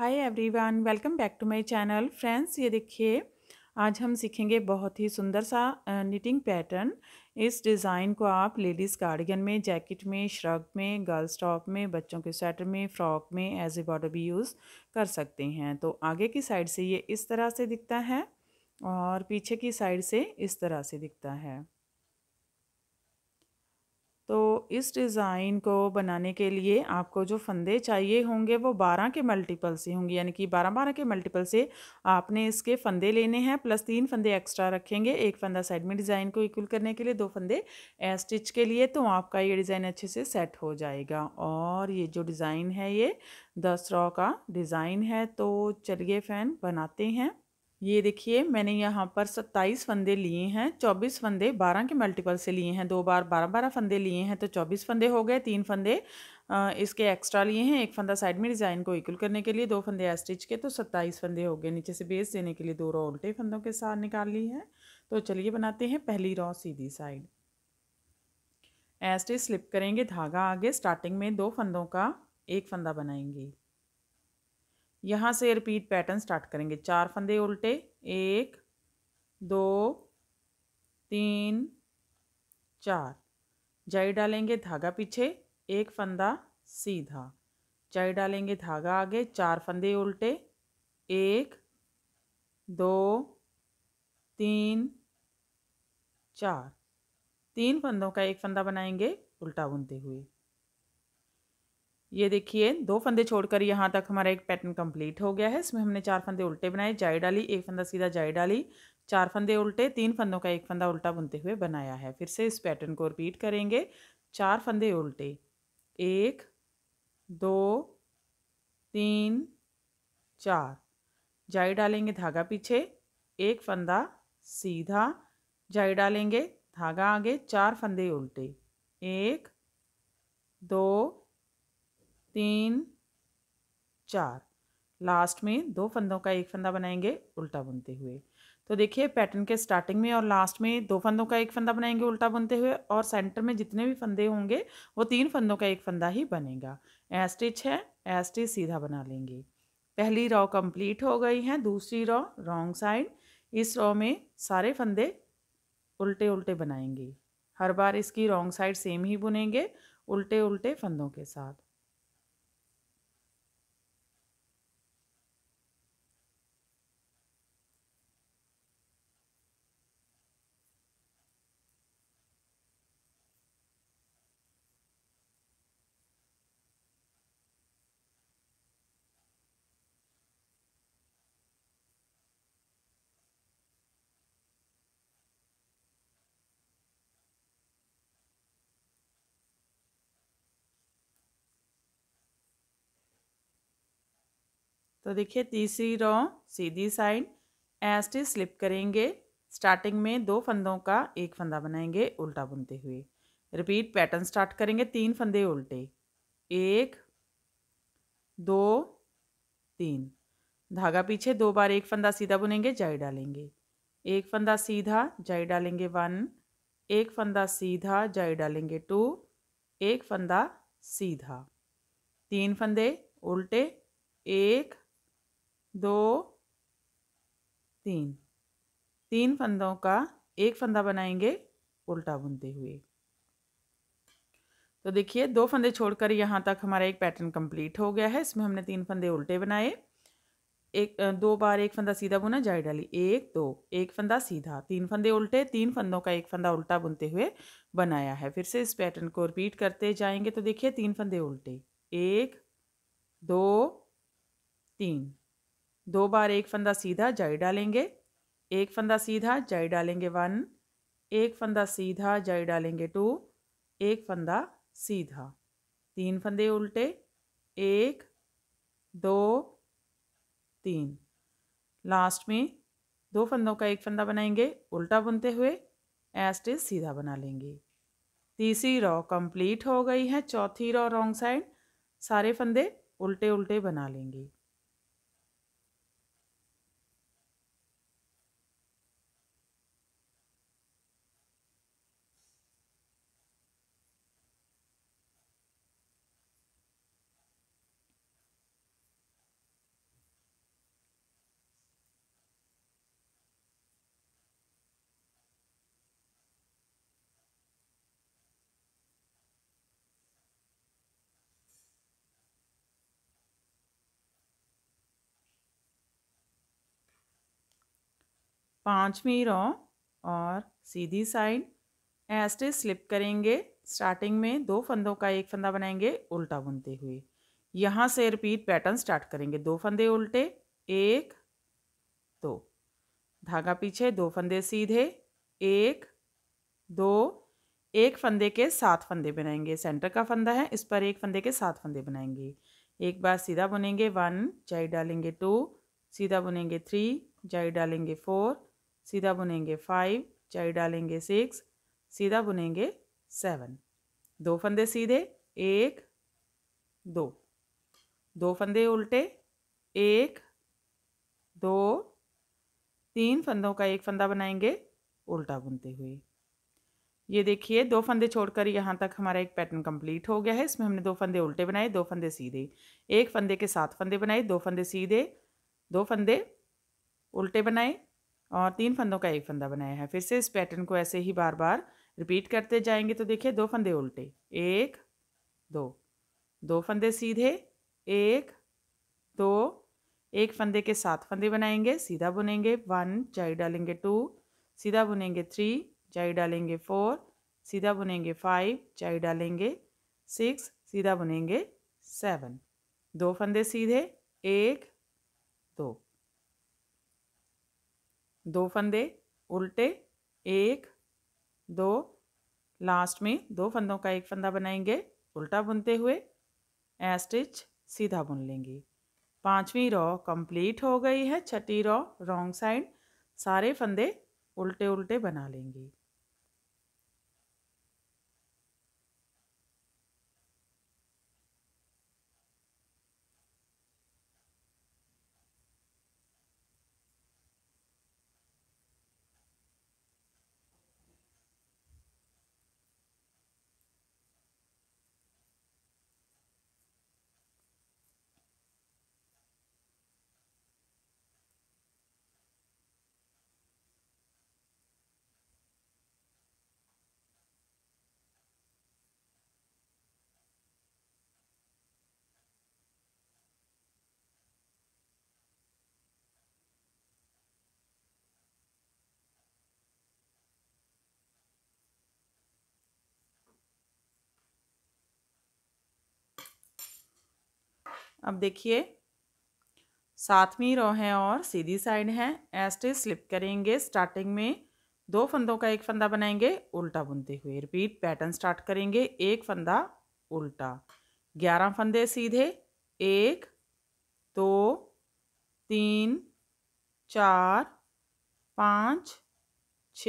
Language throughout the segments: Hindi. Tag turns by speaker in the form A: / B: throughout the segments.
A: hi everyone welcome back to my channel friends ये देखिए आज हम सीखेंगे बहुत ही सुंदर सा निटिंग पैटर्न इस डिज़ाइन को आप लेडीज़ कार्डिगन में जैकेट में श्रग में गर्ल्स टॉप में बच्चों के स्वेटर में फ्रॉक में एज ए बॉर्डर भी यूज़ कर सकते हैं तो आगे की साइड से ये इस तरह से दिखता है और पीछे की साइड से इस तरह से दिखता है तो इस डिज़ाइन को बनाने के लिए आपको जो फंदे चाहिए होंगे वो बारह के मल्टीपल से होंगे यानी कि बारह बारह के मल्टीपल से आपने इसके फंदे लेने हैं प्लस तीन फंदे एक्स्ट्रा रखेंगे एक फंदा साइड में डिज़ाइन को इक्वल करने के लिए दो फंदे ए स्टिच के लिए तो आपका ये डिज़ाइन अच्छे से सेट हो जाएगा और ये जो डिज़ाइन है ये दस रॉ का डिज़ाइन है तो चलिए फैन बनाते हैं ये देखिए मैंने यहाँ पर सत्ताईस फंदे लिए हैं चौबीस फंदे बारह के मल्टीपल से लिए हैं दो बार बारह बारह फंदे लिए हैं तो चौबीस फंदे हो गए तीन फंदे इसके एक्स्ट्रा लिए हैं एक फंदा साइड में डिज़ाइन को इक्वल करने के लिए दो फंदे स्टिच के तो सत्ताईस फंदे हो गए नीचे से बेस देने के लिए दो रॉ उल्टे फंदों के साथ निकाल ली है तो चलिए बनाते हैं पहली रॉ सीधी साइड एस्टिच स्लिप करेंगे धागा आगे स्टार्टिंग में दो फंदों का एक फंदा बनाएंगे यहाँ से रिपीट पैटर्न स्टार्ट करेंगे चार फंदे उल्टे एक दो तीन चार जाई डालेंगे धागा पीछे एक फंदा सीधा जाई डालेंगे धागा आगे चार फंदे उल्टे एक दो तीन चार तीन फंदों का एक फंदा बनाएंगे उल्टा बुनते हुए ये देखिए दो फंदे छोड़कर यहाँ तक हमारा एक पैटर्न कंप्लीट हो गया है इसमें हमने चार फंदे उल्टे बनाए जाई डाली एक फंदा सीधा जाई डाली चार फंदे उल्टे तीन फंदों का एक फंदा उल्टा बुनते हुए बनाया है फिर से इस पैटर्न को रिपीट करेंगे चार फंदे उल्टे एक दो तीन चार जाई डालेंगे धागा पीछे एक फंदा सीधा जाई डालेंगे धागा आगे चार फंदे उल्टे एक दो तीन चार लास्ट में दो फंदों का एक फंदा बनाएंगे उल्टा बुनते हुए तो देखिए पैटर्न के स्टार्टिंग में और लास्ट में दो फंदों का एक फंदा बनाएंगे उल्टा बुनते हुए और सेंटर में जितने भी फंदे होंगे वो तीन फंदों का एक फंदा ही बनेगा ए स्टिच है ए स्टिच सीधा बना लेंगे पहली रॉ कंप्लीट हो गई है दूसरी रॉ रॉन्ग साइड इस रॉ में सारे फंदे उल्टे उल्टे बनाएंगे हर बार इसकी रॉन्ग साइड सेम ही बुनेंगे उल्टे उल्टे फंदों के साथ तो देखिए तीसरी रॉ सीधी साइड टी स्लिप करेंगे स्टार्टिंग में दो फंदों का एक फंदा बनाएंगे उल्टा बुनते हुए रिपीट पैटर्न स्टार्ट करेंगे तीन फंदे उल्टे एक दो तीन धागा पीछे दो बार एक फंदा सीधा बुनेंगे जाई डालेंगे एक फंदा सीधा जाई डालेंगे वन एक फंदा सीधा जाई डालेंगे टू एक फंदा सीधा तीन फंदे उल्टे एक दो तीन तीन फंदों का एक फंदा बनाएंगे उल्टा बुनते हुए तो देखिए दो फंदे छोड़कर यहाँ तक हमारा एक पैटर्न कंप्लीट हो गया है इसमें हमने तीन फंदे उल्टे बनाए एक दो बार एक फंदा सीधा बुना जाए डाली एक दो एक फंदा सीधा तीन फंदे उल्टे तीन फंदों का एक फंदा उल्टा बुनते हुए बनाया है फिर से इस पैटर्न को रिपीट करते जाएंगे तो देखिए तीन फंदे उल्टे एक दो तीन दो बार एक फंदा सीधा जाई डालेंगे एक फंदा सीधा जाई डालेंगे वन एक फंदा सीधा जाई डालेंगे टू एक फंदा सीधा तीन फंदे उल्टे एक दो तीन लास्ट में दो फंदों का एक फंदा बनाएंगे उल्टा बुनते हुए एस्टिज सीधा बना लेंगे तीसरी रॉ कंप्लीट हो गई है चौथी रॉ रॉन्ग साइड सारे फंदे उल्टे उल्टे बना लेंगे पाँचवीं रॉ और सीधी साइड ऐसे स्लिप करेंगे स्टार्टिंग में दो फंदों का एक फंदा बनाएंगे उल्टा बुनते हुए यहाँ से रिपीट पैटर्न स्टार्ट करेंगे दो फंदे उल्टे एक दो धागा पीछे दो फंदे सीधे एक दो एक फंदे के सात फंदे बनाएंगे सेंटर का फंदा है इस पर एक फंदे के सात फंदे बनाएंगे एक बार सीधा बुनेंगे वन जाई डालेंगे टू सीधा बुनेंगे थ्री जाई डालेंगे फोर सीधा बुनेंगे फाइव चाई डालेंगे सिक्स सीधा बुनेंगे सेवन दो फंदे सीधे एक दो दो फंदे उल्टे एक दो तीन फंदों का एक फंदा बनाएंगे उल्टा बुनते हुए ये देखिए दो फंदे छोड़कर यहाँ तक हमारा एक पैटर्न कंप्लीट हो गया है इसमें हमने दो फंदे उल्टे बनाए दो फंदे सीधे एक फंदे के सात फंदे बनाए दो फंदे सीधे दो फंदे उल्टे बनाए और तीन फंदों का एक फंदा बनाया है फिर से इस पैटर्न को ऐसे ही बार बार रिपीट करते जाएंगे तो देखिए दो फंदे उल्टे एक दो दो फंदे सीधे एक दो एक फंदे के सात फंदे बनाएंगे सीधा बुनेंगे वन जाई डालेंगे टू सीधा बुनेंगे थ्री जाई डालेंगे फोर सीधा बुनेंगे फाइव जाई डालेंगे सिक्स सीधा बुनेंगे सेवन दो फंदे सीधे एक दो दो फंदे उल्टे एक दो लास्ट में दो फंदों का एक फंदा बनाएंगे उल्टा बुनते हुए स्टिच सीधा बुन लेंगे पांचवी रॉ कंप्लीट हो गई है छठी रॉ रॉन्ग साइड सारे फंदे उल्टे उल्टे बना लेंगे अब देखिए सातवीं रो है और सीधी साइड है ऐसे स्लिप करेंगे स्टार्टिंग में दो फंदों का एक फंदा बनाएंगे उल्टा बुनते हुए रिपीट पैटर्न स्टार्ट करेंगे एक फंदा उल्टा ग्यारह फंदे सीधे एक दो तीन चार पाँच छ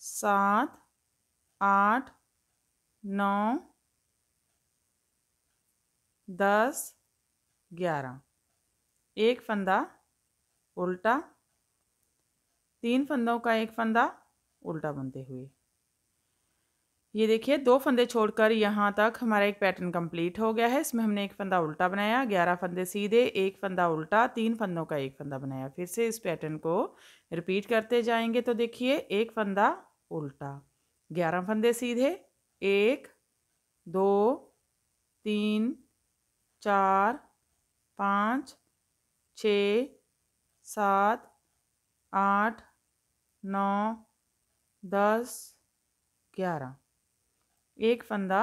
A: सात आठ नौ दस ग्यारह एक फंदा उल्टा तीन फंदों का एक फंदा उल्टा बनते हुए ये देखिए दो फंदे छोड़कर यहाँ तक हमारा एक पैटर्न कंप्लीट हो गया है इसमें हमने एक फंदा उल्टा बनाया ग्यारह फंदे सीधे एक फंदा उल्टा तीन फंदों का एक फंदा बनाया फिर से इस पैटर्न को रिपीट करते जाएंगे तो देखिए एक फंदा उल्टा ग्यारह फंदे सीधे एक दो तीन चार पाँच छ सात आठ नौ दस ग्यारह एक फंदा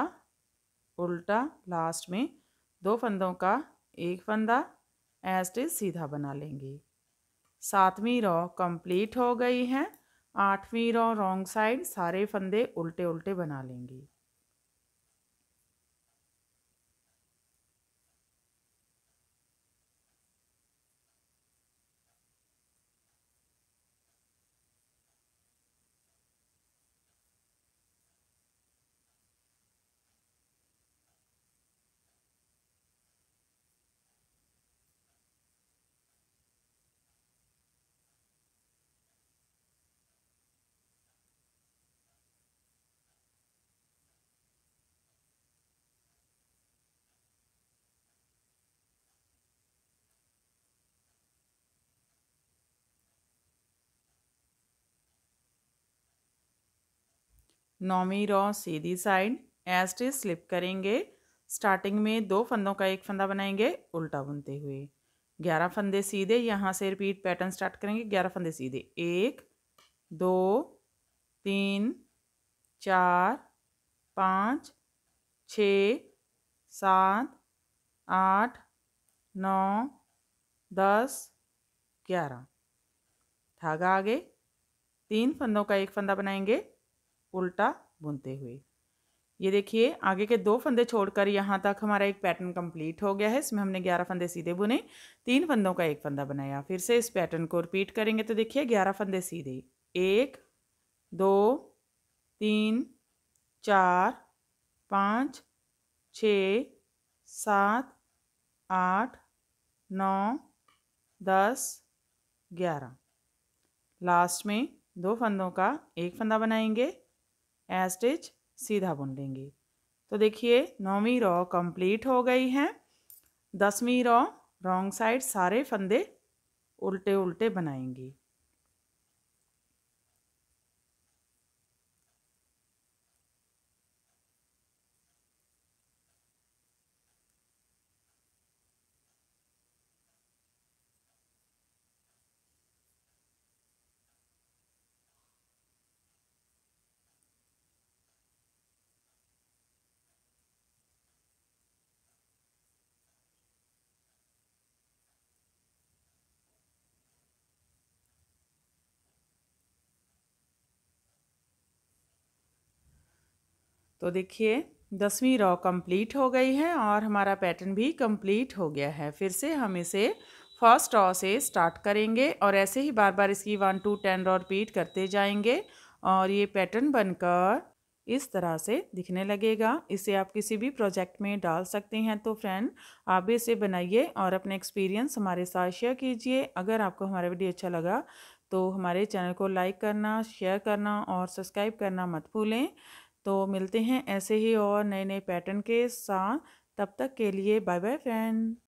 A: उल्टा लास्ट में दो फंदों का एक फंदा एस्टिज सीधा बना लेंगे सातवीं रॉ कंप्लीट हो गई है आठवीं रॉ रॉन्ग साइड सारे फंदे उल्टे उल्टे बना लेंगे नौवीं रॉ सीधी साइड एस्ट स्लिप करेंगे स्टार्टिंग में दो फंदों का एक फंदा बनाएंगे उल्टा बुनते हुए ग्यारह फंदे सीधे यहाँ से रिपीट पैटर्न स्टार्ट करेंगे ग्यारह फंदे सीधे एक दो तीन चार पाँच छ सात आठ नौ दस ग्यारह धागा आगे तीन फंदों का एक फंदा बनाएंगे उल्टा बुनते हुए ये देखिए आगे के दो फंदे छोड़कर यहाँ तक हमारा एक पैटर्न कंप्लीट हो गया है इसमें हमने ग्यारह फंदे सीधे बुने तीन फंदों का एक फंदा बनाया फिर से इस पैटर्न को रिपीट करेंगे तो देखिए ग्यारह फंदे सीधे एक दो तीन चार पाँच छ सात आठ नौ दस ग्यारह लास्ट में दो फंदों का एक फंदा बनाएंगे ए सीधा बुन लेंगे तो देखिए नौवीं रॉ कंप्लीट हो गई है दसवीं रॉ रॉन्ग साइड सारे फंदे उल्टे उल्टे बनाएंगे तो देखिए दसवीं रॉ कंप्लीट हो गई है और हमारा पैटर्न भी कंप्लीट हो गया है फिर से हम इसे फर्स्ट रॉ से स्टार्ट करेंगे और ऐसे ही बार बार इसकी one two ten row repeat करते जाएंगे और ये पैटर्न बनकर इस तरह से दिखने लगेगा इसे आप किसी भी प्रोजेक्ट में डाल सकते हैं तो फ्रेंड आप भी इसे बनाइए और अपने एक्सपीरियंस हमारे साथ शेयर कीजिए अगर आपको हमारा वीडियो अच्छा लगा तो हमारे चैनल को लाइक करना शेयर करना और सब्सक्राइब करना मत भूलें तो मिलते हैं ऐसे ही और नए नए पैटर्न के साथ तब तक के लिए बाय बाय फ्रेंड